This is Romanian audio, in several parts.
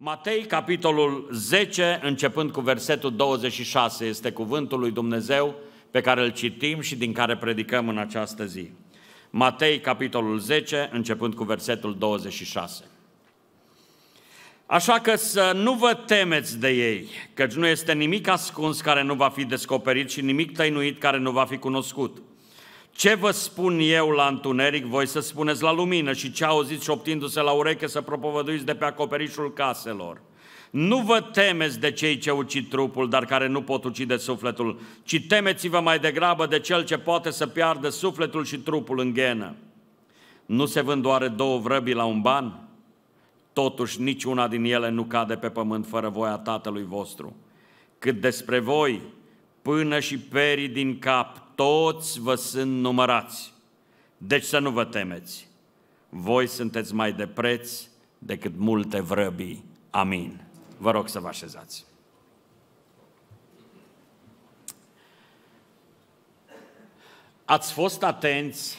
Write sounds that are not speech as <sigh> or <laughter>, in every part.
Matei, capitolul 10, începând cu versetul 26, este cuvântul lui Dumnezeu pe care îl citim și din care predicăm în această zi. Matei, capitolul 10, începând cu versetul 26. Așa că să nu vă temeți de ei, căci nu este nimic ascuns care nu va fi descoperit și nimic tăinuit care nu va fi cunoscut – ce vă spun eu la întuneric, voi să spuneți la lumină și ce auziți șoptindu-se la ureche să propovăduiți de pe acoperișul caselor. Nu vă temeți de cei ce ucid trupul, dar care nu pot ucide sufletul, ci temeți-vă mai degrabă de cel ce poate să piardă sufletul și trupul în ghenă. Nu se vând doar două vrăbi la un ban? Totuși niciuna din ele nu cade pe pământ fără voia tatălui vostru. Cât despre voi, până și perii din cap toți vă sunt numărați. Deci să nu vă temeți. Voi sunteți mai de preț decât multe vrăbii. Amin. Vă rog să vă așezați. Ați fost atenți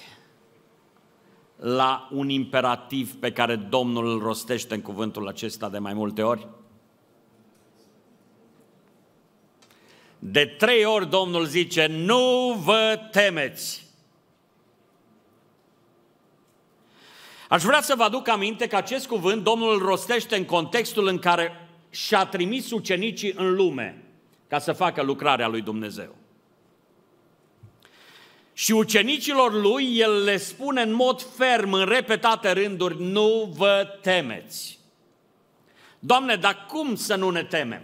la un imperativ pe care Domnul îl rostește în cuvântul acesta de mai multe ori? De trei ori Domnul zice, nu vă temeți. Aș vrea să vă aduc aminte că acest cuvânt Domnul îl rostește în contextul în care și-a trimis ucenicii în lume ca să facă lucrarea lui Dumnezeu. Și ucenicilor lui el le spune în mod ferm, în repetate rânduri, nu vă temeți. Doamne, dar cum să nu ne temem?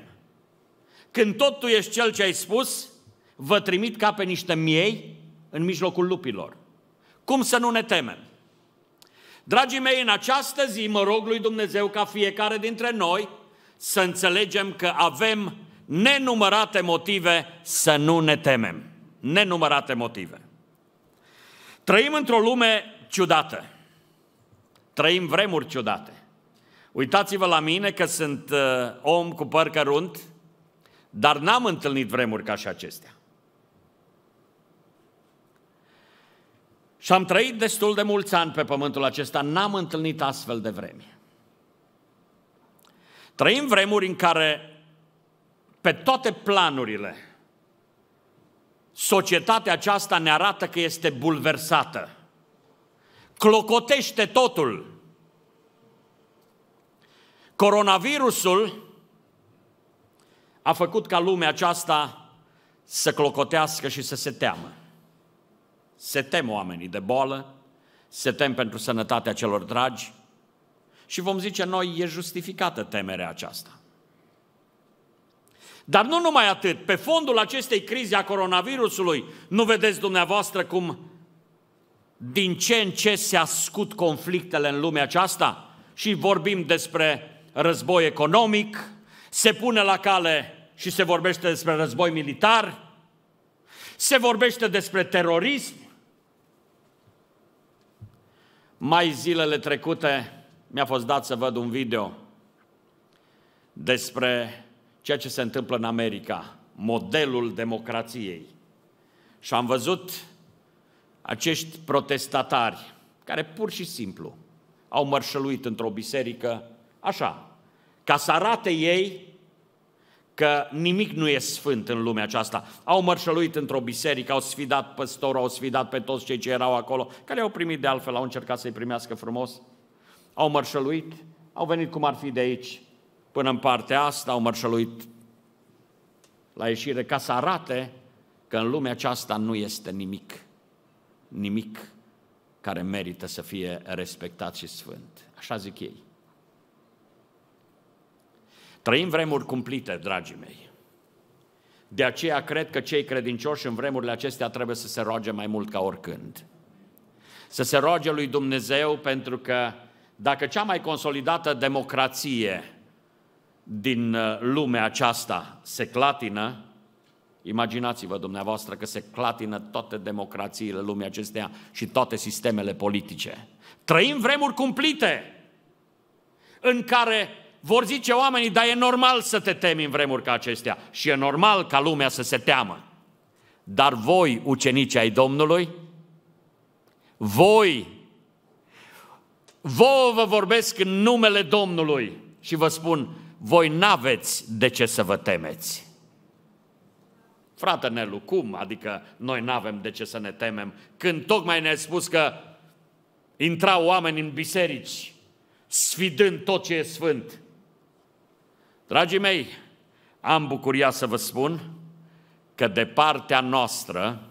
Când tot tu ești cel ce ai spus, vă trimit ca pe niște miei în mijlocul lupilor. Cum să nu ne temem? Dragii mei, în această zi mă rog lui Dumnezeu ca fiecare dintre noi să înțelegem că avem nenumărate motive să nu ne temem. Nenumărate motive. Trăim într-o lume ciudată. Trăim vremuri ciudate. Uitați-vă la mine că sunt uh, om cu păr cărunt, dar n-am întâlnit vremuri ca și acestea. Și am trăit destul de mulți ani pe pământul acesta, n-am întâlnit astfel de vremi. Trăim vremuri în care pe toate planurile societatea aceasta ne arată că este bulversată. Clocotește totul. Coronavirusul a făcut ca lumea aceasta să clocotească și să se teamă. Se tem oamenii de boală, se tem pentru sănătatea celor dragi și vom zice noi, e justificată temerea aceasta. Dar nu numai atât, pe fondul acestei crize a coronavirusului, nu vedeți dumneavoastră cum din ce în ce se ascut conflictele în lumea aceasta? Și vorbim despre război economic, se pune la cale și se vorbește despre război militar, se vorbește despre terorism. Mai zilele trecute mi-a fost dat să văd un video despre ceea ce se întâmplă în America, modelul democrației. Și am văzut acești protestatari care pur și simplu au mărșăluit într-o biserică, așa, ca să arate ei că nimic nu e sfânt în lumea aceasta. Au mărșăluit într-o biserică, au sfidat păstorul, au sfidat pe toți cei ce erau acolo, care au primit de altfel, au încercat să-i primească frumos. Au mărșăluit, au venit cum ar fi de aici, până în partea asta, au mărșăluit la ieșire ca să arate că în lumea aceasta nu este nimic, nimic care merită să fie respectat și sfânt. Așa zic ei. Trăim vremuri cumplite, dragii mei. De aceea cred că cei credincioși în vremurile acestea trebuie să se roage mai mult ca oricând. Să se roage lui Dumnezeu pentru că dacă cea mai consolidată democrație din uh, lumea aceasta se clatină, imaginați-vă dumneavoastră că se clatină toate democrațiile lumii acestea și toate sistemele politice. Trăim vremuri cumplite în care vor zice oamenii, dar e normal să te temi în vremuri ca acestea și e normal ca lumea să se teamă. Dar voi, ucenici ai Domnului, voi, voi vă vorbesc în numele Domnului și vă spun, voi n-aveți de ce să vă temeți. Frate Nelu, cum? Adică noi n-avem de ce să ne temem când tocmai ne-ai spus că intrau oameni în biserici sfidând tot ce e sfânt. Dragii mei, am bucuria să vă spun că de partea noastră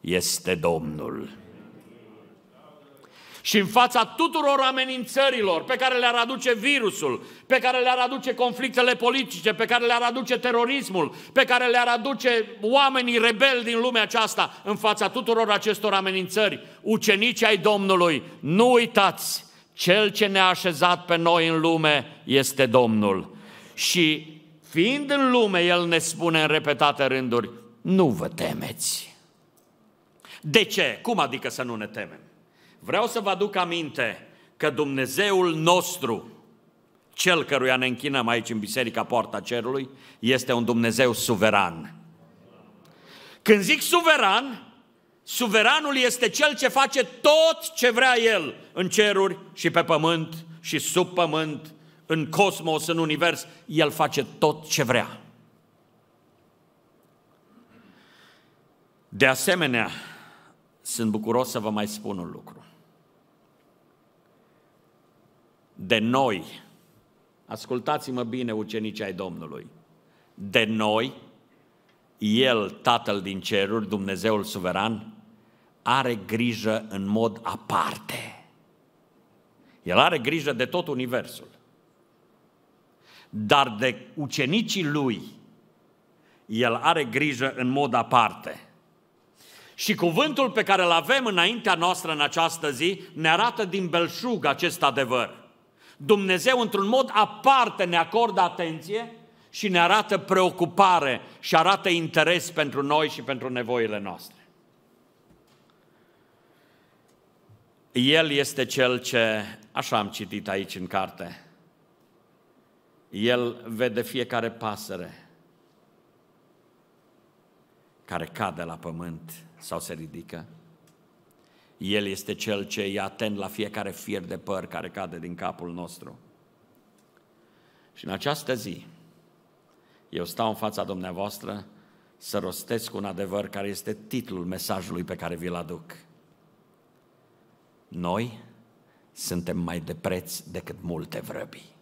este Domnul. Și în fața tuturor amenințărilor pe care le-ar aduce virusul, pe care le-ar aduce conflictele politice, pe care le-ar aduce terorismul, pe care le-ar aduce oamenii rebeli din lumea aceasta, în fața tuturor acestor amenințări, ucenicii ai Domnului, nu uitați, cel ce ne-a așezat pe noi în lume este Domnul și fiind în lume, El ne spune în repetate rânduri, nu vă temeți. De ce? Cum adică să nu ne temem? Vreau să vă aduc aminte că Dumnezeul nostru, cel căruia ne închinăm aici în Biserica Poarta Cerului, este un Dumnezeu suveran. Când zic suveran, suveranul este cel ce face tot ce vrea el în ceruri și pe pământ și sub pământ în cosmos, în univers, El face tot ce vrea. De asemenea, sunt bucuros să vă mai spun un lucru. De noi, ascultați-mă bine, ucenicii ai Domnului, de noi, El, Tatăl din ceruri, Dumnezeul suveran, are grijă în mod aparte. El are grijă de tot universul dar de ucenicii lui el are grijă în mod aparte. Și cuvântul pe care îl avem înaintea noastră în această zi ne arată din belșug acest adevăr. Dumnezeu într-un mod aparte ne acordă atenție și ne arată preocupare și arată interes pentru noi și pentru nevoile noastre. El este cel ce, așa am citit aici în carte, el vede fiecare pasăre care cade la pământ sau se ridică. El este cel ce e atent la fiecare fir de păr care cade din capul nostru. Și în această zi, eu stau în fața dumneavoastră să rostesc un adevăr care este titlul mesajului pe care vi-l aduc. Noi suntem mai de preț decât multe vrăbii.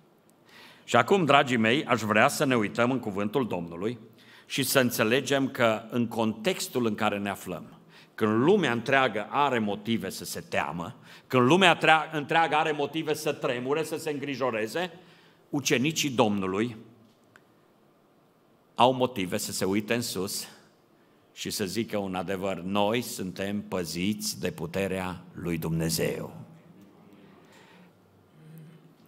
Și acum, dragii mei, aș vrea să ne uităm în cuvântul Domnului și să înțelegem că în contextul în care ne aflăm, când lumea întreagă are motive să se teamă, când lumea întreagă are motive să tremure, să se îngrijoreze, ucenicii Domnului au motive să se uite în sus și să zică un adevăr, noi suntem păziți de puterea lui Dumnezeu.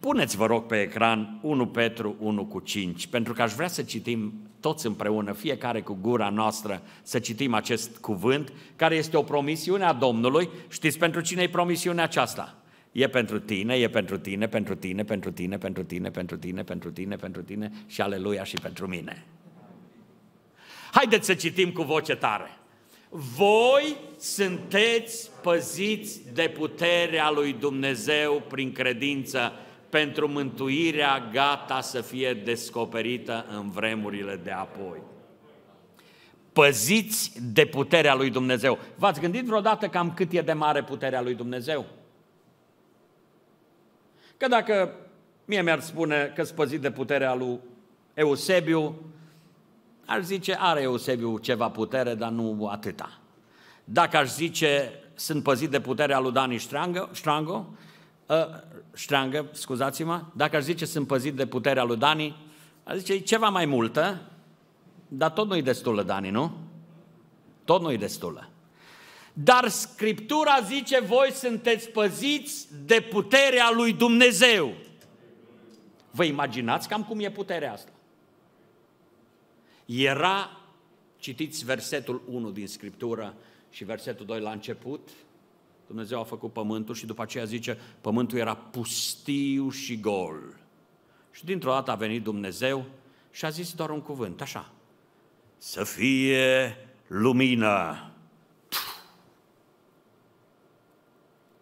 Puneți, vă rog, pe ecran 1 Petru 1 cu 5, pentru că aș vrea să citim toți împreună, fiecare cu gura noastră, să citim acest cuvânt, care este o promisiune a Domnului. Știți pentru cine e promisiunea aceasta? E pentru tine, e pentru tine, pentru tine, pentru tine, pentru tine, pentru tine, pentru tine, pentru tine și aleluia și pentru mine. Haideți să citim cu voce tare. Voi sunteți păziți de puterea lui Dumnezeu prin credință pentru mântuirea gata să fie descoperită în vremurile de apoi. Păziți de puterea lui Dumnezeu. V-ați gândit vreodată cam cât e de mare puterea lui Dumnezeu? Că dacă mie mi-ar spune că spăzit de puterea lui Eusebiu, ar zice, are Eusebiu ceva putere, dar nu atâta. Dacă aș zice, sunt păzit de puterea lui Dani Strango, Ă, ștreangă, scuzați-mă, dacă aș zice sunt păzit de puterea lui Dani, aș zice e ceva mai multă, dar tot nu-i destulă, Dani, nu? Tot nu-i destulă. Dar Scriptura zice, voi sunteți păziți de puterea lui Dumnezeu. Vă imaginați cam cum e puterea asta? Era, citiți versetul 1 din Scriptură și versetul 2 la început, Dumnezeu a făcut pământul și după aceea zice, pământul era pustiu și gol. Și dintr-o dată a venit Dumnezeu și a zis doar un cuvânt, așa, să fie lumină.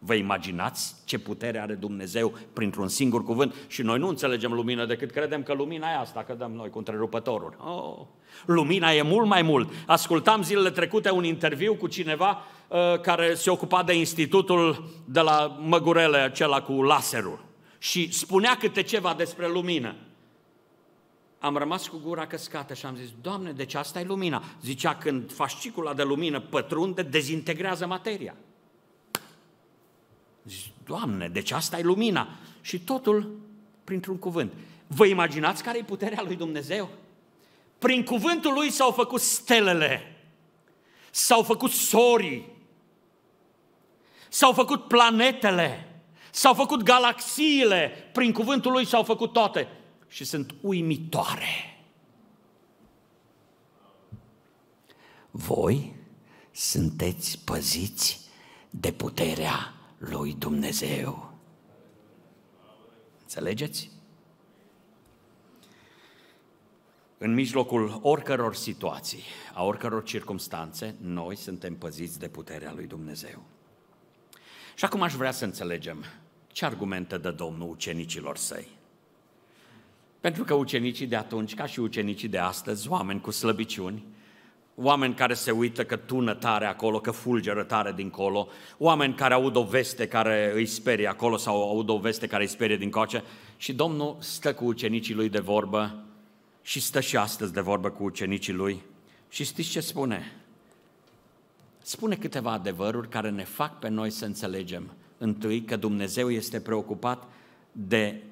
Vă imaginați ce putere are Dumnezeu printr-un singur cuvânt? Și noi nu înțelegem lumină decât credem că lumina e asta, că dăm noi cu întrerupătorul. Oh, lumina e mult mai mult. Ascultam zilele trecute un interviu cu cineva uh, care se ocupa de institutul de la Măgurele, acela cu laserul. Și spunea câte ceva despre lumină. Am rămas cu gura căscată și am zis, Doamne, deci asta e lumina. Zicea, când fascicula de lumină pătrunde, dezintegrează materia. Zici, Doamne, deci asta e lumina. Și totul printr-un cuvânt. Vă imaginați care e puterea lui Dumnezeu? Prin cuvântul lui s-au făcut stelele, s-au făcut sorii, s-au făcut planetele, s-au făcut galaxiile, prin cuvântul lui s-au făcut toate și sunt uimitoare. Voi sunteți păziți de puterea lui Dumnezeu. Înțelegeți? În mijlocul oricăror situații, a oricăror circumstanțe, noi suntem păziți de puterea lui Dumnezeu. Și acum aș vrea să înțelegem ce argumente dă Domnul ucenicilor săi. Pentru că ucenicii de atunci, ca și ucenicii de astăzi, oameni cu slăbiciuni, oameni care se uită că tună tare acolo, că fulgeră tare dincolo, oameni care aud o veste care îi sperie acolo sau aud o veste care îi sperie din coace și Domnul stă cu ucenicii lui de vorbă și stă și astăzi de vorbă cu ucenicii lui și știți ce spune? Spune câteva adevăruri care ne fac pe noi să înțelegem întâi că Dumnezeu este preocupat de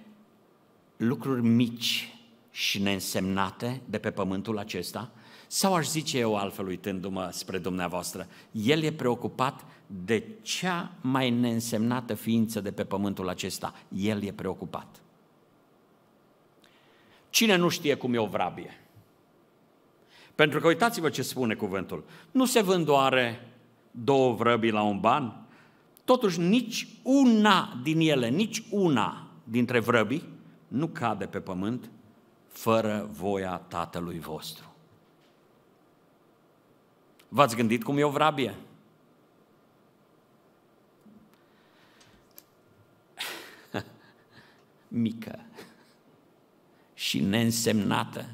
lucruri mici și neînsemnate de pe pământul acesta – sau aș zice eu altfel uitându-mă spre dumneavoastră, el e preocupat de cea mai neînsemnată ființă de pe pământul acesta. El e preocupat. Cine nu știe cum e o vrabie? Pentru că uitați-vă ce spune cuvântul. Nu se vând oare două vrăbii la un ban? Totuși nici una din ele, nici una dintre vrăbii nu cade pe pământ fără voia tatălui vostru. V-ați gândit cum e o vrabie? <laughs> Mică și neînsemnată.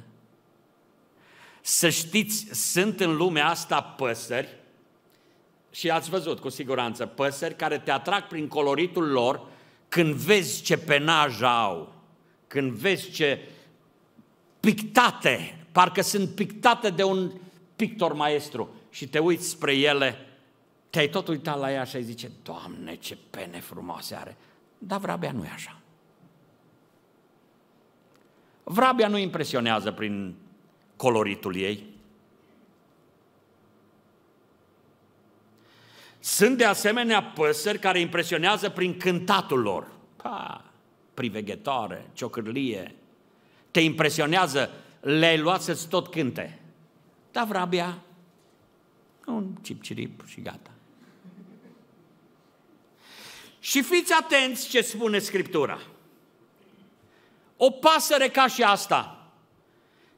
Să știți, sunt în lumea asta păsări și ați văzut cu siguranță păsări care te atrag prin coloritul lor când vezi ce penaj au, când vezi ce pictate, parcă sunt pictate de un pictor maestru și te uiți spre ele, te-ai tot uitat la ea și ai zice, Doamne, ce pene frumoase are. Dar vrabia nu e așa. Vrabia nu impresionează prin coloritul ei. Sunt de asemenea păsări care impresionează prin cântatul lor. Pa, priveghetoare, ciocârlie. Te impresionează, le-ai luat să-ți tot cânte. Dar vrabia un cipcirip și gata. Și fiți atenți ce spune Scriptura. O pasăre ca și asta,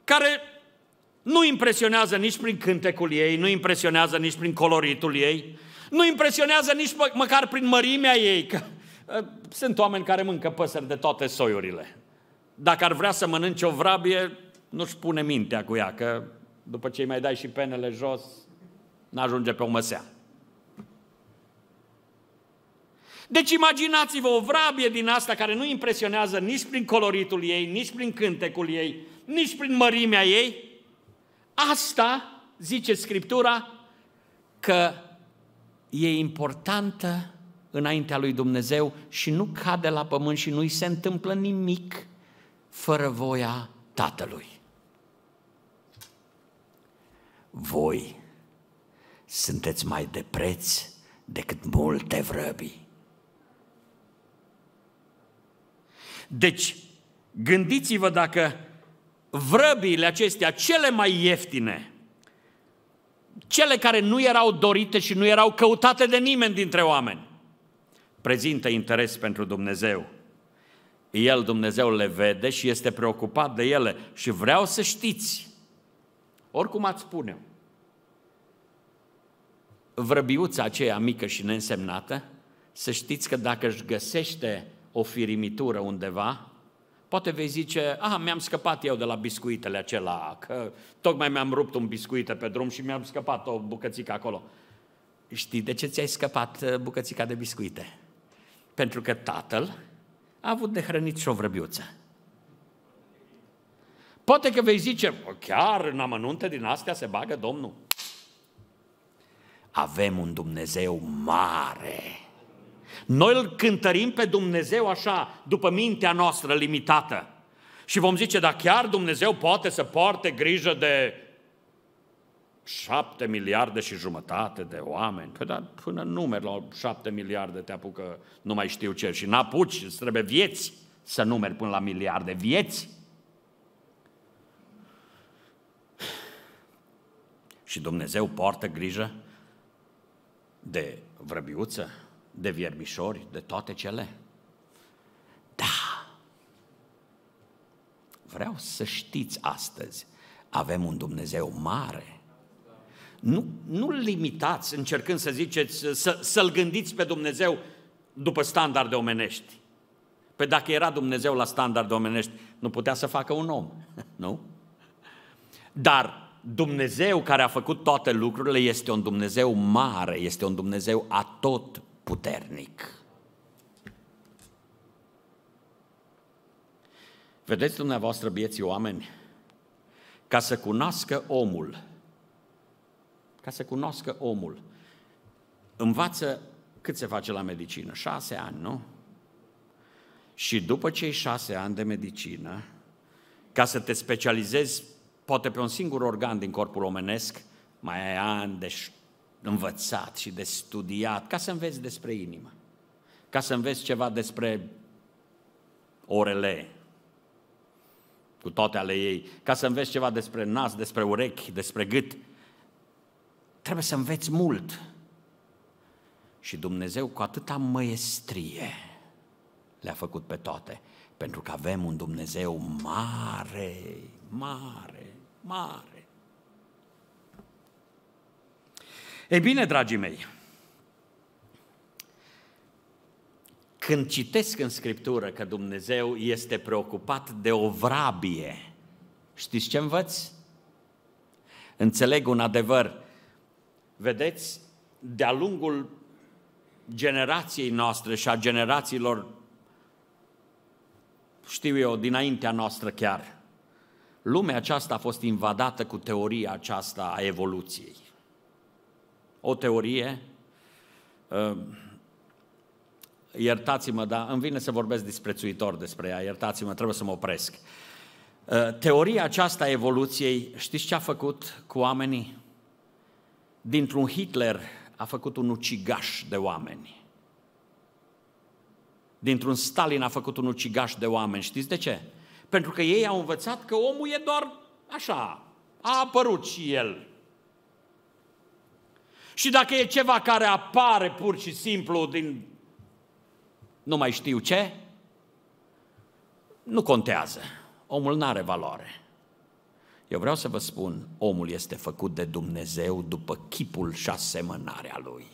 care nu impresionează nici prin cântecul ei, nu impresionează nici prin coloritul ei, nu impresionează nici mă, măcar prin mărimea ei, că ă, sunt oameni care mâncă păsări de toate soiurile. Dacă ar vrea să mănânce o vrabie, nu-și pune mintea cu ea, că după ce îi mai dai și penele jos, n-ajunge pe o măsea. Deci imaginați-vă o vrabie din asta care nu impresionează nici prin coloritul ei, nici prin cântecul ei, nici prin mărimea ei. Asta, zice Scriptura, că e importantă înaintea lui Dumnezeu și nu cade la pământ și nu-i se întâmplă nimic fără voia Tatălui. Voi sunteți mai de preț decât multe vrăbii. Deci, gândiți-vă dacă vrăbiile acestea, cele mai ieftine, cele care nu erau dorite și nu erau căutate de nimeni dintre oameni, prezintă interes pentru Dumnezeu. El, Dumnezeu, le vede și este preocupat de ele. Și vreau să știți, oricum ați spune vrăbiuța aceea mică și nensemnată, să știți că dacă își găsește o firimitură undeva, poate vei zice, ah, mi-am scăpat eu de la biscuitele acela, că tocmai mi-am rupt un biscuit pe drum și mi-am scăpat o bucățică acolo. Știi de ce ți-ai scăpat uh, bucățica de biscuite? Pentru că tatăl a avut de hrănit și o vrăbiuță. Poate că vei zice, chiar în amănunte din astea se bagă Domnul avem un Dumnezeu mare. Noi îl cântărim pe Dumnezeu așa, după mintea noastră limitată. Și vom zice, dacă chiar Dumnezeu poate să poarte grijă de șapte miliarde și jumătate de oameni. Păi dar până numer la șapte miliarde te apucă, nu mai știu ce, și n-apuci, îți trebuie vieți să numeri până la miliarde vieți. Și Dumnezeu poartă grijă de vrăbiuță, de viermișori, de toate cele? Da! Vreau să știți astăzi, avem un Dumnezeu mare. Nu, nu limitați încercând să ziceți, să, să-L gândiți pe Dumnezeu după standarde omenești. Păi dacă era Dumnezeu la standarde omenești, nu putea să facă un om, <laughs> nu? Dar Dumnezeu care a făcut toate lucrurile este un Dumnezeu mare, este un Dumnezeu atot puternic. Vedeți dumneavoastră, bieții oameni, ca să cunoască omul, ca să cunoască omul, învață cât se face la medicină? Șase ani, nu? Și după cei șase ani de medicină, ca să te specializezi poate pe un singur organ din corpul omenesc, mai ai ani de învățat și de studiat, ca să înveți despre inimă, ca să înveți ceva despre orele, cu toate ale ei, ca să înveți ceva despre nas, despre urechi, despre gât. Trebuie să înveți mult. Și Dumnezeu cu atâta măiestrie le-a făcut pe toate, pentru că avem un Dumnezeu mare, mare, mare. Ei bine, dragii mei, când citesc în Scriptură că Dumnezeu este preocupat de o vrabie, știți ce învăț? Înțeleg un adevăr. Vedeți, de-a lungul generației noastre și a generațiilor, știu eu, dinaintea noastră chiar, lumea aceasta a fost invadată cu teoria aceasta a evoluției. O teorie, uh, iertați-mă, dar îmi vine să vorbesc disprețuitor despre ea, iertați-mă, trebuie să mă opresc. Uh, teoria aceasta a evoluției, știți ce a făcut cu oamenii? Dintr-un Hitler a făcut un ucigaș de oameni. Dintr-un Stalin a făcut un ucigaș de oameni. Știți de ce? Pentru că ei au învățat că omul e doar așa, a apărut și el. Și dacă e ceva care apare pur și simplu din nu mai știu ce, nu contează. Omul nu are valoare. Eu vreau să vă spun, omul este făcut de Dumnezeu după chipul și asemănarea lui.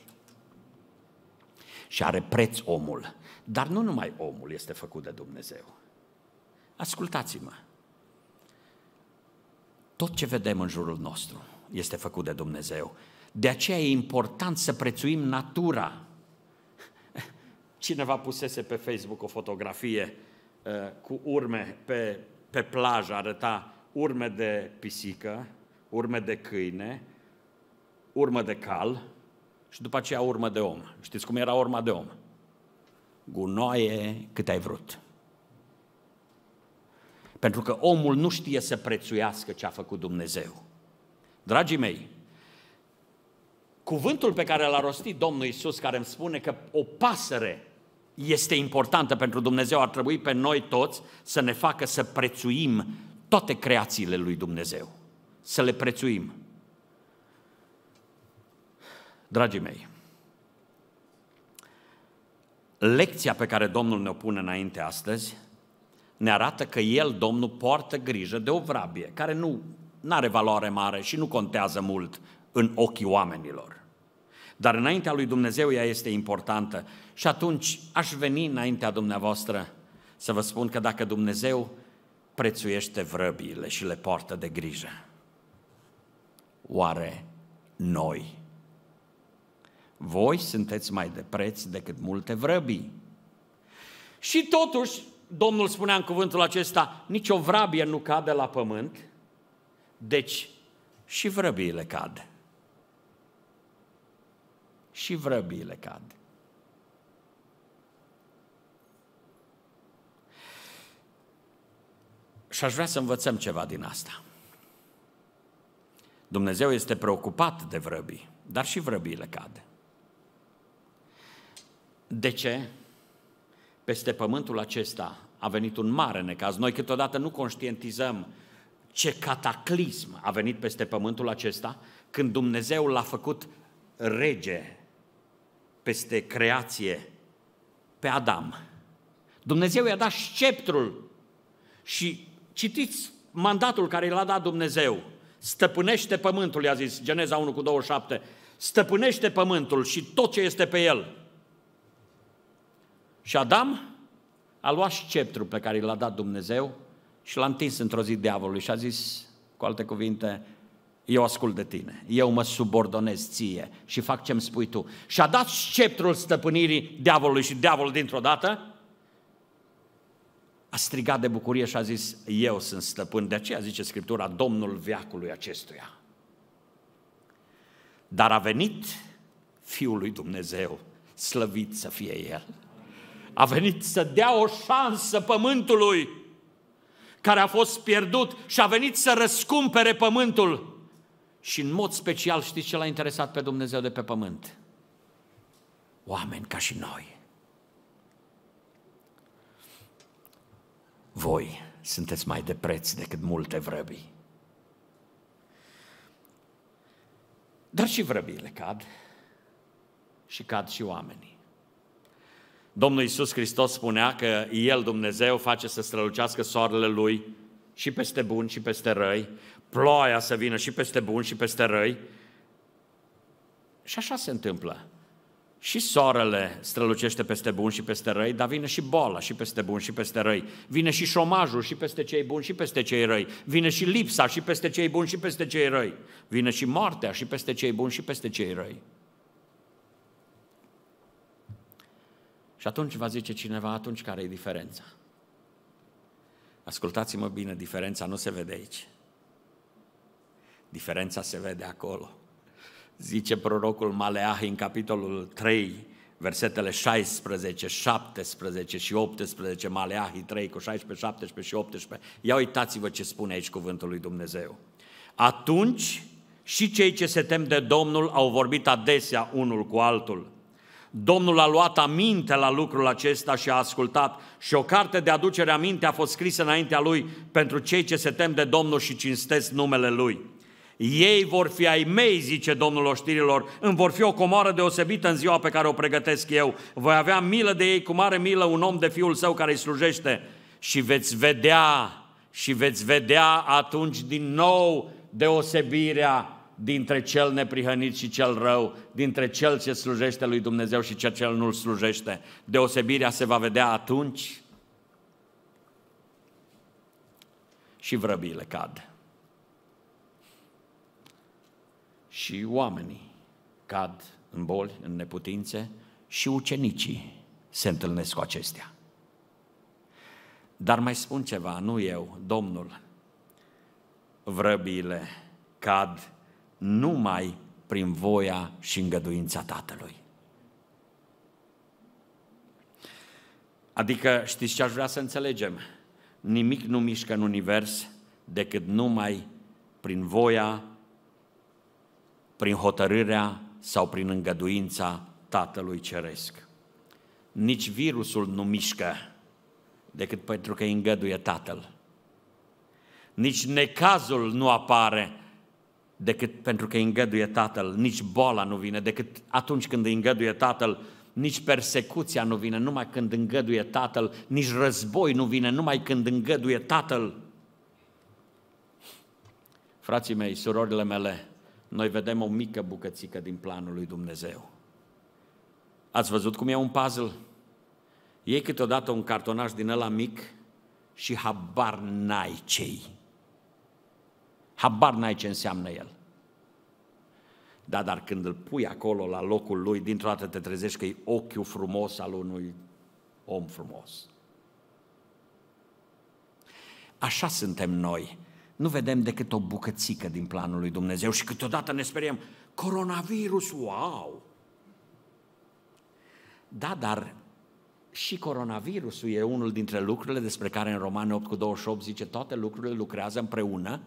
Și are preț omul. Dar nu numai omul este făcut de Dumnezeu. Ascultați-mă. Tot ce vedem în jurul nostru este făcut de Dumnezeu. De aceea e important să prețuim natura. Cineva pusese pe Facebook o fotografie uh, cu urme pe, pe plajă, arăta urme de pisică, urme de câine, urmă de cal și după aceea urmă de om. Știți cum era urma de om? Gunoaie cât ai vrut. Pentru că omul nu știe să prețuiască ce a făcut Dumnezeu. Dragii mei, cuvântul pe care l-a rostit Domnul Isus, care îmi spune că o pasăre este importantă pentru Dumnezeu, ar trebui pe noi toți să ne facă să prețuim toate creațiile lui Dumnezeu. Să le prețuim. Dragii mei, lecția pe care Domnul ne-o pune înainte astăzi ne arată că el, Domnul, poartă grijă de o vrabie, care nu are valoare mare și nu contează mult în ochii oamenilor. Dar înaintea lui Dumnezeu ea este importantă. Și atunci aș veni înaintea dumneavoastră să vă spun că dacă Dumnezeu prețuiește vrăbiile și le poartă de grijă, oare noi? Voi sunteți mai de preț decât multe vrăbii. Și totuși, Domnul spunea în cuvântul acesta, nicio vrabie nu cade la pământ, deci și vrăbiile cad. Și vrăbiile cad. Și aș vrea să învățăm ceva din asta. Dumnezeu este preocupat de vrăbii, dar și vrăbiile cad. De ce? peste pământul acesta a venit un mare necaz. Noi câteodată nu conștientizăm ce cataclism a venit peste pământul acesta când Dumnezeu l-a făcut rege peste creație pe Adam. Dumnezeu i-a dat sceptrul și citiți mandatul care l-a dat Dumnezeu. Stăpânește pământul, i-a zis Geneza 1 cu 27. Stăpânește pământul și tot ce este pe el. Și Adam a luat sceptrul pe care l-a dat Dumnezeu și l-a întins într-o zi diavolului și a zis, cu alte cuvinte, eu ascult de tine, eu mă subordonez ție și fac ce-mi spui tu. Și a dat sceptrul stăpânirii diavolului și diavolul dintr-o dată a strigat de bucurie și a zis, eu sunt stăpân. De aceea zice Scriptura, Domnul veacului acestuia. Dar a venit Fiul lui Dumnezeu, slăvit să fie El. A venit să dea o șansă pământului care a fost pierdut și a venit să răscumpere pământul. Și în mod special știți ce l-a interesat pe Dumnezeu de pe pământ? Oameni ca și noi. Voi sunteți mai de preț decât multe vrăbii. Dar și vrăbiile cad și cad și oamenii. Domnul Iisus Hristos spunea că El, Dumnezeu, face să strălucească soarele Lui și peste bun și peste răi, ploaia să vină și peste bun și peste răi. Și așa se întâmplă. Și soarele strălucește peste bun și peste răi, dar vine și boala și peste bun și peste răi. Vine și șomajul și peste cei buni și peste cei răi. Vine și lipsa și peste cei buni și peste cei răi. Vine și moartea și peste cei buni și peste cei răi. Și atunci va zice cineva, atunci care e diferența? Ascultați-mă bine, diferența nu se vede aici. Diferența se vede acolo. Zice prorocul Maleah în capitolul 3, versetele 16, 17 și 18, Maleahi 3 cu 16, 17 și 18. Ia uitați-vă ce spune aici cuvântul lui Dumnezeu. Atunci și cei ce se tem de Domnul au vorbit adesea unul cu altul Domnul a luat aminte la lucrul acesta și a ascultat și o carte de aducere aminte a fost scrisă înaintea lui pentru cei ce se tem de Domnul și cinstesc numele lui. Ei vor fi ai mei, zice Domnul oștirilor, îmi vor fi o comoară deosebită în ziua pe care o pregătesc eu. Voi avea milă de ei, cu mare milă, un om de fiul său care îi slujește. Și veți vedea, și veți vedea atunci din nou deosebirea dintre cel neprihănit și cel rău, dintre cel ce slujește lui Dumnezeu și cel ce nu îl slujește. Deosebirea se va vedea atunci și vrăbile cad. Și oamenii cad în boli, în neputințe și ucenicii se întâlnesc cu acestea. Dar mai spun ceva, nu eu, Domnul. Vrăbiile cad numai prin voia și îngăduința Tatălui. Adică știți ce aș vrea să înțelegem? Nimic nu mișcă în univers decât numai prin voia, prin hotărârea sau prin îngăduința Tatălui Ceresc. Nici virusul nu mișcă decât pentru că îi îngăduie Tatăl. Nici necazul nu apare decât pentru că îi îngăduie Tatăl, nici boala nu vine, decât atunci când îi îngăduie Tatăl, nici persecuția nu vine, numai când îngăduie Tatăl, nici război nu vine, numai când îngăduie Tatăl. Frații mei, surorile mele, noi vedem o mică bucățică din planul lui Dumnezeu. Ați văzut cum e un puzzle? Iei câteodată un cartonaș din ăla mic și habar n-ai ce Habar n-ai ce înseamnă el. Da, dar când îl pui acolo la locul lui, dintr-o dată te trezești că e ochiul frumos al unui om frumos. Așa suntem noi. Nu vedem decât o bucățică din planul lui Dumnezeu și câteodată ne speriem, coronavirus, wow! Da, dar și coronavirusul e unul dintre lucrurile despre care în Romane 8 cu 28 zice toate lucrurile lucrează împreună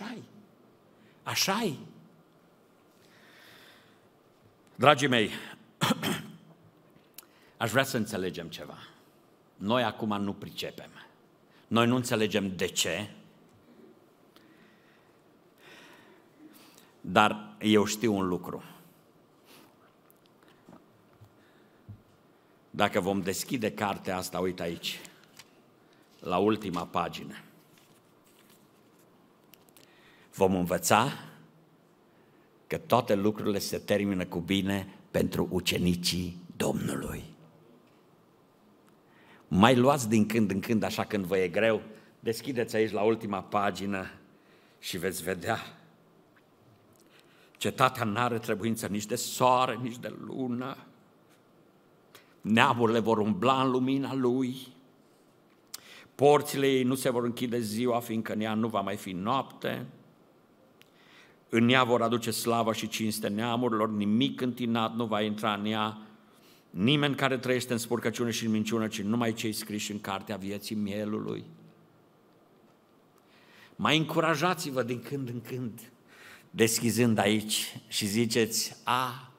așa e. așa e. Dragii mei, <clears throat> aș vrea să înțelegem ceva. Noi acum nu pricepem. Noi nu înțelegem de ce, dar eu știu un lucru. Dacă vom deschide cartea asta, uite aici, la ultima pagină vom învăța că toate lucrurile se termină cu bine pentru ucenicii Domnului. Mai luați din când în când, așa când vă e greu, deschideți aici la ultima pagină și veți vedea. Cetatea nu are trebuință nici de soare, nici de lună. Neamurile vor umbla în lumina lui. Porțile ei nu se vor închide ziua, fiindcă în ea nu va mai fi noapte. În ea vor aduce slavă și cinste neamurilor, nimic întinat nu va intra în ea, nimeni care trăiește în spurcăciune și în minciună, ci numai cei scriși în cartea vieții mielului. Mai încurajați-vă din când în când, deschizând aici și ziceți, a,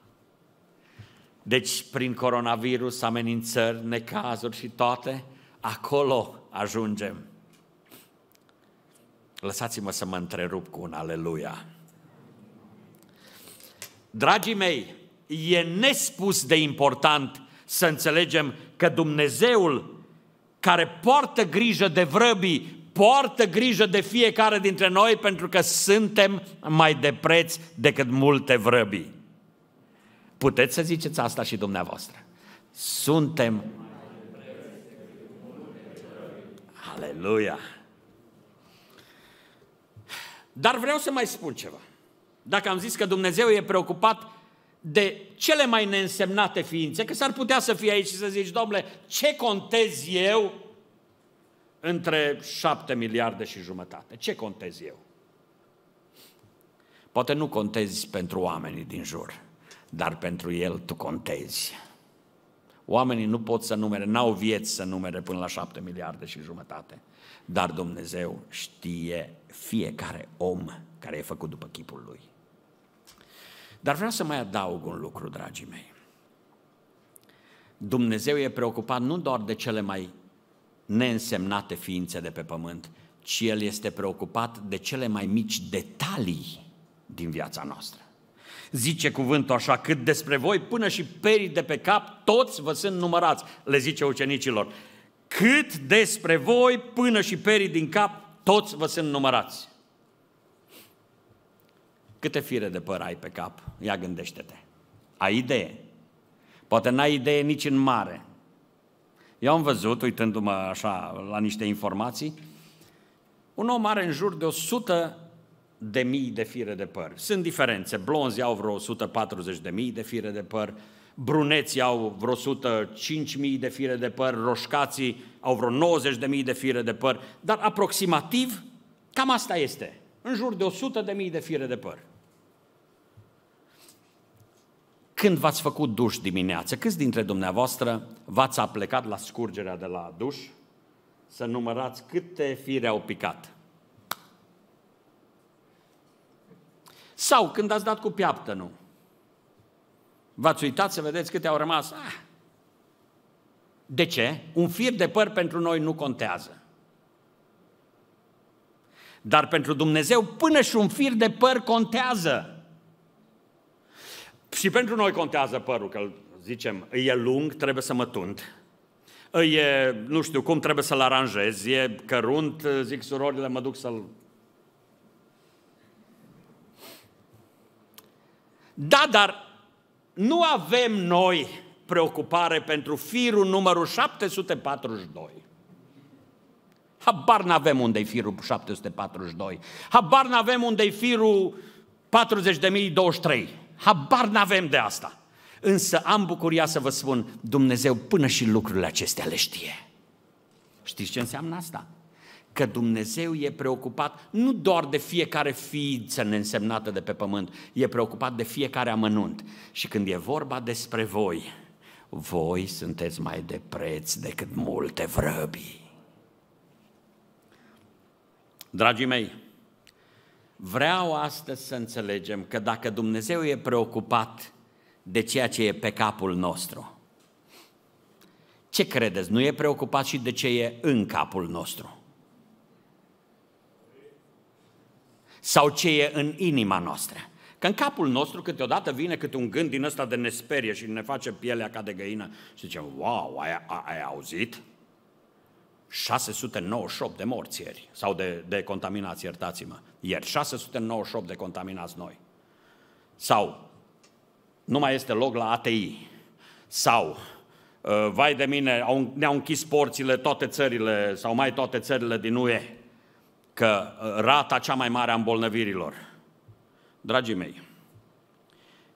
deci prin coronavirus, amenințări, necazuri și toate, acolo ajungem. Lăsați-mă să mă întrerup cu un aleluia. Dragii mei, e nespus de important să înțelegem că Dumnezeul care poartă grijă de vrăbii, poartă grijă de fiecare dintre noi pentru că suntem mai de preț decât multe vrăbii. Puteți să ziceți asta și dumneavoastră. Suntem Aleluia! Dar vreau să mai spun ceva. Dacă am zis că Dumnezeu e preocupat de cele mai neînsemnate ființe, că s-ar putea să fie aici și să zici, domnule, ce contez eu între șapte miliarde și jumătate? Ce contez eu? Poate nu contezi pentru oamenii din jur, dar pentru el tu contezi. Oamenii nu pot să numere, n-au vieți să numere până la șapte miliarde și jumătate. Dar Dumnezeu știe fiecare om care e făcut după chipul lui. Dar vreau să mai adaug un lucru, dragii mei. Dumnezeu e preocupat nu doar de cele mai neînsemnate ființe de pe pământ, ci El este preocupat de cele mai mici detalii din viața noastră. Zice cuvântul așa, cât despre voi, până și perii de pe cap, toți vă sunt numărați, le zice ucenicilor. Cât despre voi, până și perii din cap, toți vă sunt numărați. Câte fire de păr ai pe cap? Ia gândește-te. Ai idee? Poate n-ai idee nici în mare. Eu am văzut, uitându-mă așa la niște informații, un om are în jur de 100 de mii de fire de păr. Sunt diferențe. Blonzi au vreo 140 de mii de fire de păr, bruneții au vreo 105 mii de fire de păr, roșcații au vreo 90 de mii de fire de păr, dar aproximativ cam asta este. În jur de 100 de mii de fire de păr. Când v-ați făcut duș dimineață, câți dintre dumneavoastră v-ați aplecat la scurgerea de la duș să numărați câte fire au picat? Sau când ați dat cu piaptă, nu? V-ați uitat să vedeți câte au rămas? Ah. De ce? Un fir de păr pentru noi nu contează. Dar pentru Dumnezeu până și un fir de păr contează. Și pentru noi contează părul, că zicem, e lung, trebuie să mă tund. E, nu știu cum, trebuie să-l aranjez. E cărunt, zic surorile, mă duc să-l... Da, dar nu avem noi preocupare pentru firul numărul 742. Habar n-avem unde-i firul 742. Habar n-avem unde-i firul 40.023. Habar n-avem de asta. Însă am bucuria să vă spun, Dumnezeu până și lucrurile acestea le știe. Știți ce înseamnă asta? Că Dumnezeu e preocupat nu doar de fiecare ființă neînsemnată de pe pământ, e preocupat de fiecare amănunt. Și când e vorba despre voi, voi sunteți mai de preț decât multe vrăbii. Dragii mei, Vreau astăzi să înțelegem că dacă Dumnezeu e preocupat de ceea ce e pe capul nostru, ce credeți? Nu e preocupat și de ce e în capul nostru? Sau ce e în inima noastră? Că în capul nostru câteodată vine câte un gând din ăsta de nesperie și ne face pielea ca de găină și zicem, wow, ai, ai auzit? 698 de morți ieri, sau de, de contaminați, iertați-mă, ieri, 698 de contaminați noi. Sau nu mai este loc la ATI. Sau, uh, vai de mine, au, ne-au închis porțile toate țările, sau mai toate țările din UE, că uh, rata cea mai mare a îmbolnăvirilor. Dragii mei,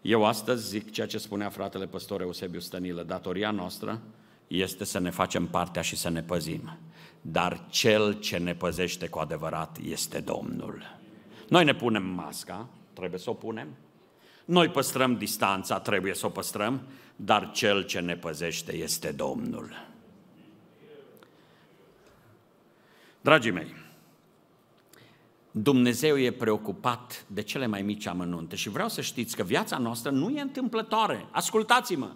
eu astăzi zic ceea ce spunea fratele păstor Eusebiu Stănilă, datoria noastră este să ne facem partea și să ne păzim dar cel ce ne păzește cu adevărat este Domnul. Noi ne punem masca, trebuie să o punem, noi păstrăm distanța, trebuie să o păstrăm, dar cel ce ne păzește este Domnul. Dragii mei, Dumnezeu e preocupat de cele mai mici amănunte și vreau să știți că viața noastră nu e întâmplătoare. Ascultați-mă!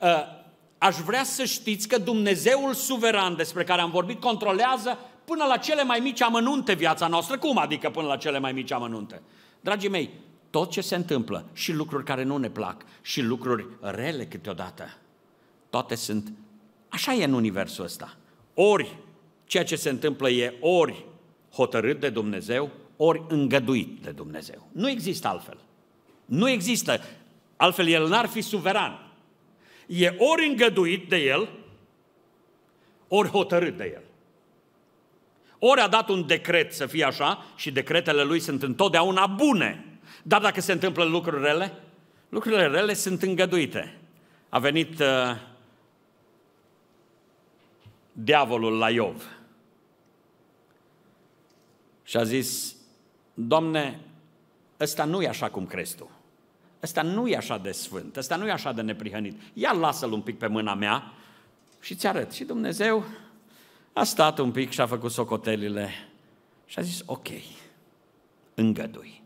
Uh, aș vrea să știți că Dumnezeul suveran despre care am vorbit controlează până la cele mai mici amănunte viața noastră. Cum adică până la cele mai mici amănunte? Dragii mei, tot ce se întâmplă, și lucruri care nu ne plac, și lucruri rele câteodată, toate sunt, așa e în universul ăsta. Ori ceea ce se întâmplă e ori hotărât de Dumnezeu, ori îngăduit de Dumnezeu. Nu există altfel. Nu există. Altfel el n-ar fi suveran e ori îngăduit de el, ori hotărât de el. Ori a dat un decret să fie așa și decretele lui sunt întotdeauna bune. Dar dacă se întâmplă lucruri rele, lucrurile rele sunt îngăduite. A venit uh, diavolul la Iov și a zis, Doamne, ăsta nu e așa cum crezi tu ăsta nu e așa de sfânt, ăsta nu e așa de neprihănit. Ia lasă-l un pic pe mâna mea și ți arăt. Și Dumnezeu a stat un pic și a făcut socotelile și a zis, ok, îngădui.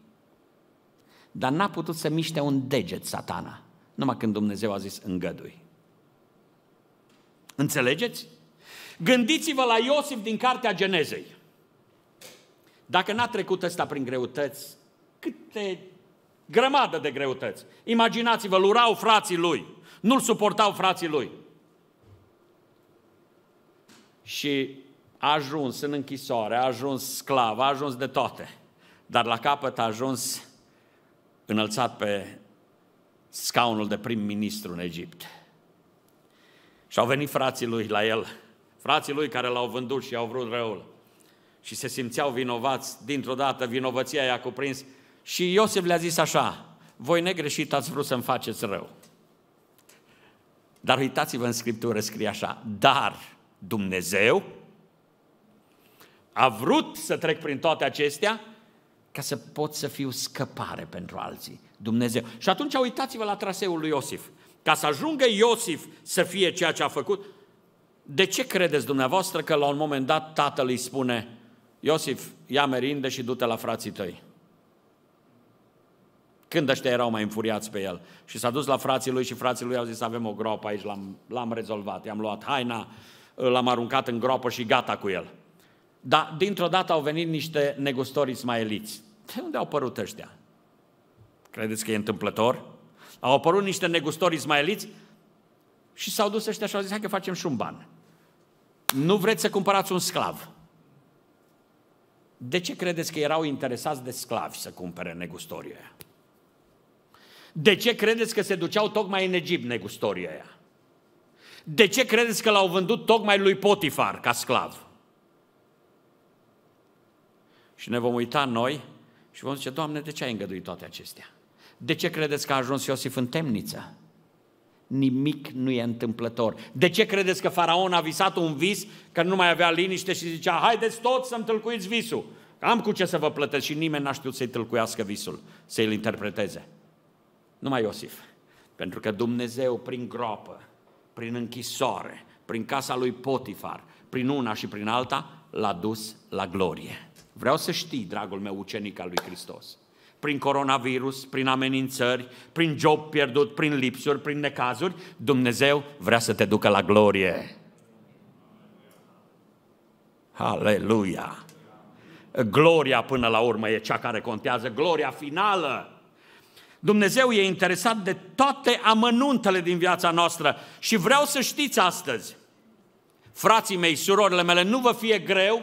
Dar n-a putut să miște un deget satana, numai când Dumnezeu a zis, îngădui. Înțelegeți? Gândiți-vă la Iosif din Cartea Genezei. Dacă n-a trecut ăsta prin greutăți, câte Grămadă de greutăți. Imaginați-vă, lurau frații lui. Nu-l suportau frații lui. Și a ajuns în închisoare, a ajuns sclav, a ajuns de toate. Dar la capăt a ajuns înălțat pe scaunul de prim-ministru în Egipt. Și au venit frații lui la el, frații lui care l-au vândut și au vrut răul. Și se simțeau vinovați, dintr-o dată vinovăția i-a cuprins și Iosif le-a zis așa, voi negreșit ați vrut să-mi faceți rău. Dar uitați-vă în Scriptură, scrie așa, dar Dumnezeu a vrut să trec prin toate acestea ca să pot să fiu scăpare pentru alții. Dumnezeu. Și atunci uitați-vă la traseul lui Iosif. Ca să ajungă Iosif să fie ceea ce a făcut, de ce credeți dumneavoastră că la un moment dat tatăl îi spune Iosif, ia merinde și du-te la frații tăi? Când ăștia erau mai înfuriați pe el. Și s-a dus la frații lui și frații lui au zis, avem o groapă aici, l-am, l-am rezolvat. I-am luat haina, l-am aruncat în groapă și gata cu el. Dar dintr-o dată au venit niște negustori ismaeliți. De unde au apărut ăștia? Credeți că e întâmplător? Au apărut niște negustori ismaeliți și s-au dus ăștia și au zis, hai că facem și un ban. Nu vreți să cumpărați un sclav. De ce credeți că erau interesați de sclavi să cumpere negustorie? De ce credeți că se duceau tocmai în Egipt negustorii aia? De ce credeți că l-au vândut tocmai lui Potifar ca sclav? Și ne vom uita noi și vom zice, Doamne, de ce ai îngăduit toate acestea? De ce credeți că a ajuns Iosif în temniță? Nimic nu e întâmplător. De ce credeți că faraon a visat un vis că nu mai avea liniște și zicea, haideți toți să-mi tâlcuiți visul? Am cu ce să vă plătesc și nimeni n-a știut să-i tâlcuiască visul, să i interpreteze. Numai Iosif. Pentru că Dumnezeu prin groapă, prin închisoare, prin casa lui Potifar, prin una și prin alta, l-a dus la glorie. Vreau să știi, dragul meu ucenic al lui Hristos, prin coronavirus, prin amenințări, prin job pierdut, prin lipsuri, prin necazuri, Dumnezeu vrea să te ducă la glorie. Aleluia! Gloria până la urmă e cea care contează, gloria finală Dumnezeu e interesat de toate amănuntele din viața noastră și vreau să știți astăzi, frații mei, surorile mele, nu vă fie greu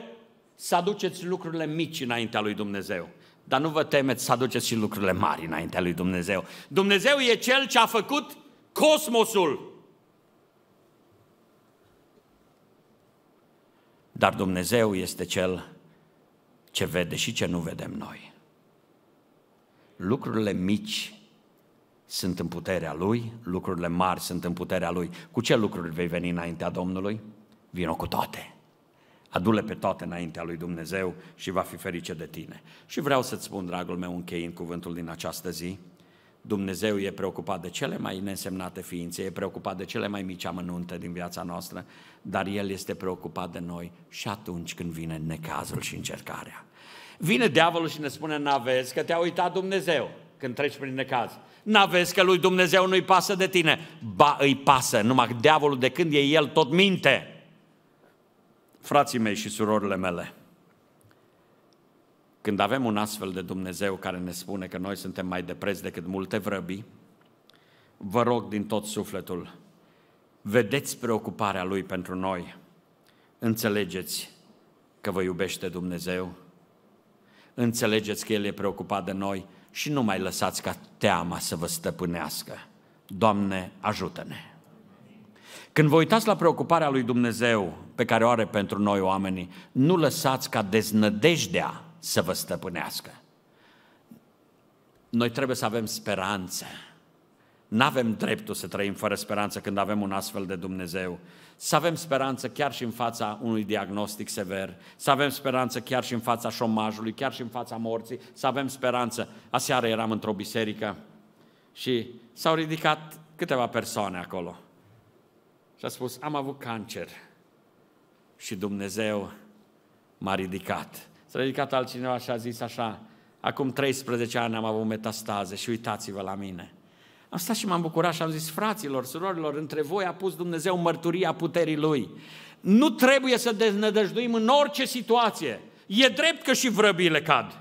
să aduceți lucrurile mici înaintea lui Dumnezeu. Dar nu vă temeți să aduceți și lucrurile mari înaintea lui Dumnezeu. Dumnezeu e Cel ce a făcut cosmosul. Dar Dumnezeu este Cel ce vede și ce nu vedem noi lucrurile mici sunt în puterea Lui, lucrurile mari sunt în puterea Lui. Cu ce lucruri vei veni înaintea Domnului? Vino cu toate. Adule pe toate înaintea lui Dumnezeu și va fi ferice de tine. Și vreau să-ți spun, dragul meu, încheiind cuvântul din această zi, Dumnezeu e preocupat de cele mai nesemnate ființe, e preocupat de cele mai mici amănunte din viața noastră, dar El este preocupat de noi și atunci când vine necazul și încercarea. Vine diavolul și ne spune, n că te-a uitat Dumnezeu când treci prin necaz. n că lui Dumnezeu nu-i pasă de tine. Ba, îi pasă, numai diavolul de când e el tot minte. Frații mei și surorile mele, când avem un astfel de Dumnezeu care ne spune că noi suntem mai depres decât multe vrăbii, vă rog din tot sufletul, vedeți preocuparea Lui pentru noi, înțelegeți că vă iubește Dumnezeu înțelegeți că El e preocupat de noi și nu mai lăsați ca teama să vă stăpânească. Doamne, ajută-ne! Când vă uitați la preocuparea lui Dumnezeu pe care o are pentru noi oamenii, nu lăsați ca deznădejdea să vă stăpânească. Noi trebuie să avem speranță nu avem dreptul să trăim fără speranță când avem un astfel de Dumnezeu. Să avem speranță chiar și în fața unui diagnostic sever, să avem speranță chiar și în fața șomajului, chiar și în fața morții, să avem speranță. Aseară eram într-o biserică și s-au ridicat câteva persoane acolo. Și a spus, am avut cancer și Dumnezeu m-a ridicat. S-a ridicat altcineva și a zis așa, acum 13 ani am avut metastaze și uitați-vă la mine. Am stat și m-am bucurat și am zis, fraților, surorilor, între voi a pus Dumnezeu mărturia puterii Lui. Nu trebuie să deznădăjduim în orice situație. E drept că și vrăbile cad.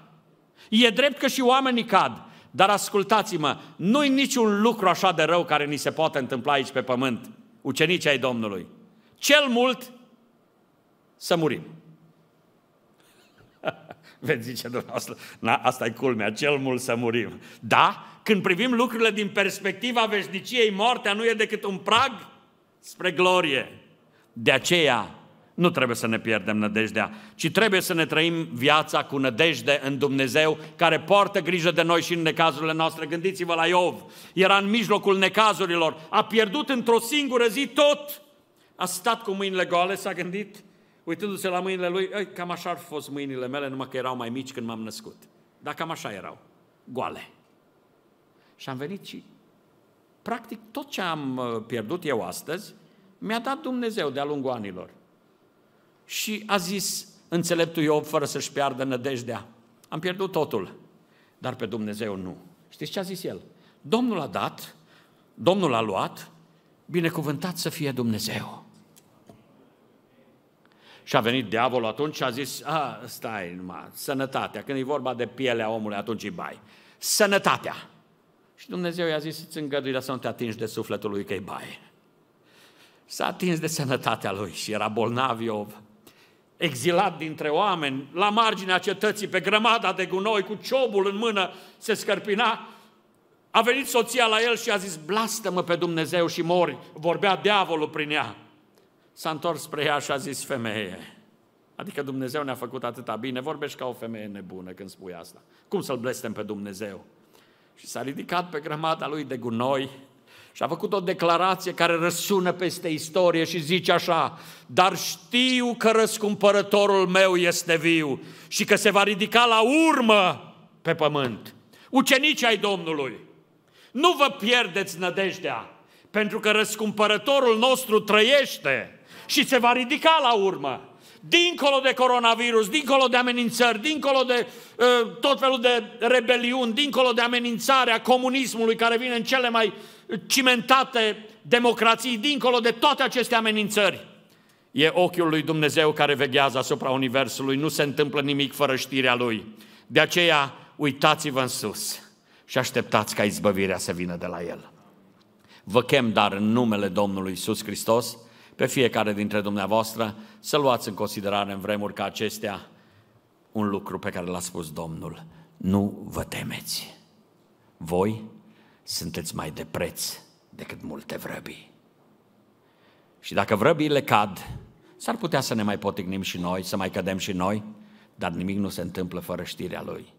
E drept că și oamenii cad. Dar ascultați-mă, nu-i niciun lucru așa de rău care ni se poate întâmpla aici pe pământ, ucenicii ai Domnului. Cel mult să murim. <laughs> Veți zice dumneavoastră, na, asta e culmea, cel mult să murim. Da? Când privim lucrurile din perspectiva veșniciei, moartea nu e decât un prag spre glorie. De aceea, nu trebuie să ne pierdem nădejdea, ci trebuie să ne trăim viața cu nădejde în Dumnezeu, care poartă grijă de noi și în necazurile noastre. Gândiți-vă la Iov, era în mijlocul necazurilor, a pierdut într-o singură zi tot. A stat cu mâinile goale, s-a gândit, uitându-se la mâinile lui, cam așa ar fost mâinile mele, numai că erau mai mici când m-am născut. Dar cam așa erau, goale. Și am venit și, practic, tot ce am uh, pierdut eu astăzi, mi-a dat Dumnezeu de-a lungul anilor. Și a zis înțeleptul Iov, fără să-și piardă nădejdea, am pierdut totul, dar pe Dumnezeu nu. Știți ce a zis el? Domnul a dat, Domnul a luat, binecuvântat să fie Dumnezeu. Și a venit diavolul atunci și a zis, a, stai numai, sănătatea. Când e vorba de pielea omului, atunci e bai. Sănătatea. Și Dumnezeu i-a zis, îți îngăduirea să nu te atingi de sufletul lui că e bai. S-a atins de sănătatea lui și era bolnav Iov. Exilat dintre oameni, la marginea cetății, pe grămada de gunoi, cu ciobul în mână, se scărpina a venit soția la el și a zis, blastă-mă pe Dumnezeu și mori. Vorbea diavolul prin ea s-a întors spre ea și a zis, femeie, adică Dumnezeu ne-a făcut atâta bine, vorbești ca o femeie nebună când spui asta. Cum să-L blestem pe Dumnezeu? Și s-a ridicat pe grămada lui de gunoi și a făcut o declarație care răsună peste istorie și zice așa, dar știu că răscumpărătorul meu este viu și că se va ridica la urmă pe pământ. Ucenici ai Domnului, nu vă pierdeți nădejdea, pentru că răscumpărătorul nostru trăiește și se va ridica la urmă. Dincolo de coronavirus, dincolo de amenințări, dincolo de uh, tot felul de rebeliuni, dincolo de amenințarea comunismului care vine în cele mai cimentate democrații, dincolo de toate aceste amenințări. E ochiul lui Dumnezeu care veghează asupra Universului, nu se întâmplă nimic fără știrea lui. De aceea, uitați-vă în sus și așteptați ca izbăvirea să vină de la el. Vă chem dar în numele Domnului Isus Hristos pe fiecare dintre dumneavoastră să luați în considerare în vremuri ca acestea un lucru pe care l-a spus Domnul. Nu vă temeți. Voi sunteți mai de preț decât multe vrăbii. Și dacă vrăbiile cad, s-ar putea să ne mai potignim și noi, să mai cădem și noi, dar nimic nu se întâmplă fără știrea Lui.